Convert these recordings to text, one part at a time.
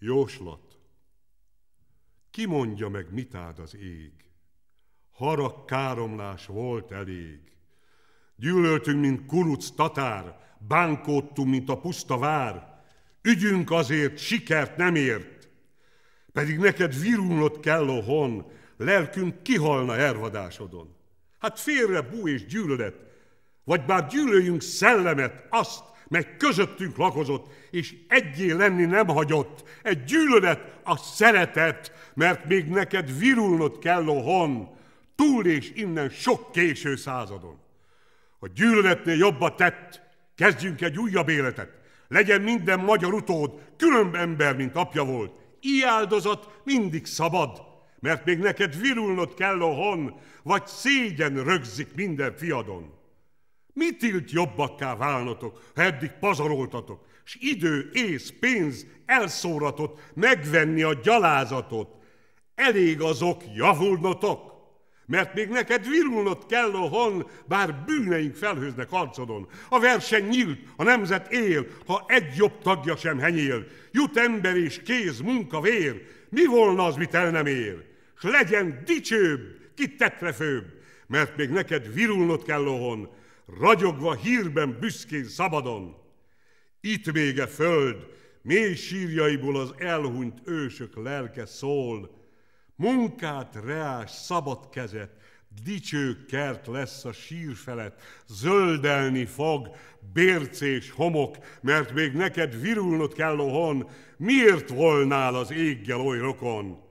Jóslat. Ki mondja meg, mit áld az ég? Harag káromlás volt elég. Gyűlöltünk, mint kuruc tatár, bánkódtunk, mint a puszta vár. Ügyünk azért, sikert nem ért. Pedig neked virulnod kell a hon, lelkünk kihalna ervadásodon. Hát félre bú és gyűlölet, vagy bár gyűlöljünk szellemet, azt, meg közöttünk lakozott, és egyé lenni nem hagyott. Egy gyűlölet a szeretet, mert még neked virulnod kell ohon, túl és innen sok késő századon. A gyűlöletnél jobba tett, kezdjünk egy újabb életet. Legyen minden magyar utód, különb ember, mint apja volt. I áldozat mindig szabad, mert még neked virulnod kell ohon, vagy szégyen rögzik minden fiadon. Mit tilt jobbakká válnotok, ha eddig pazaroltatok, s idő, ész, pénz elszóratott megvenni a gyalázatot? Elég azok javulnotok, mert még neked virulnod kell a hon, bár bűneink felhőznek arcodon. A verseny nyílt, a nemzet él, ha egy jobb tagja sem henyél. Jut ember és kéz, munka, vér, mi volna az, mit el nem ér? S legyen dicsőbb, kitetre főbb, mert még neked virulnod kell ohon, ragyogva hírben büszkén szabadon. Itt vége föld, mély sírjaiból az elhunyt ősök lelke szól, munkát reás szabad kezet, dicső kert lesz a sír felett, zöldelni fog, bércés homok, mert még neked virulnod kell ohon, miért volnál az éggel oly rokon?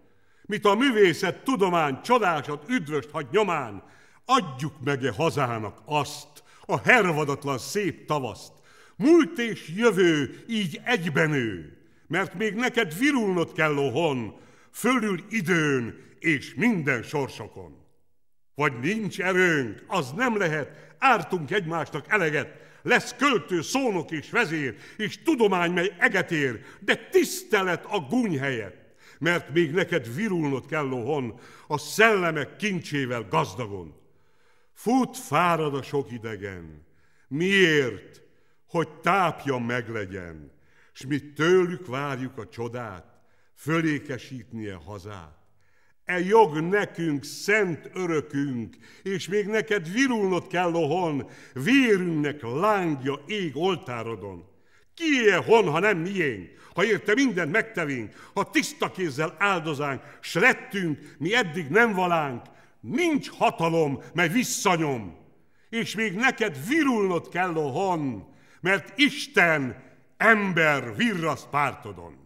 Mit a művészet, tudomány, csodásat, üdvöst hagy nyomán, adjuk meg-e hazának azt, a hervadatlan szép tavaszt. Múlt és jövő így egybenő, mert még neked virulnod kell ohon, fölül időn és minden sorsokon. Vagy nincs erőnk, az nem lehet, ártunk egymásnak eleget, lesz költő, szónok és vezér, és tudomány, mely ér, de tisztelet a gúny helyett, mert még neked virulnod kell ohon, a szellemek kincsével gazdagon. Fut, fárad a sok idegen. Miért? Hogy tápja meglegyen, s mi tőlük várjuk a csodát, fölékesítnie hazát. E jog nekünk, szent örökünk, és még neked virulnod kell ohon, vérünknek lángja ég oltárodon. Kié hon, ha nem miénk? Ha érte mindent megtevünk, ha tiszta kézzel áldozánk, s lettünk, mi eddig nem valánk, Nincs hatalom, mely visszanyom, és még neked virulnod kell a hon, mert Isten ember virraszt pártodon.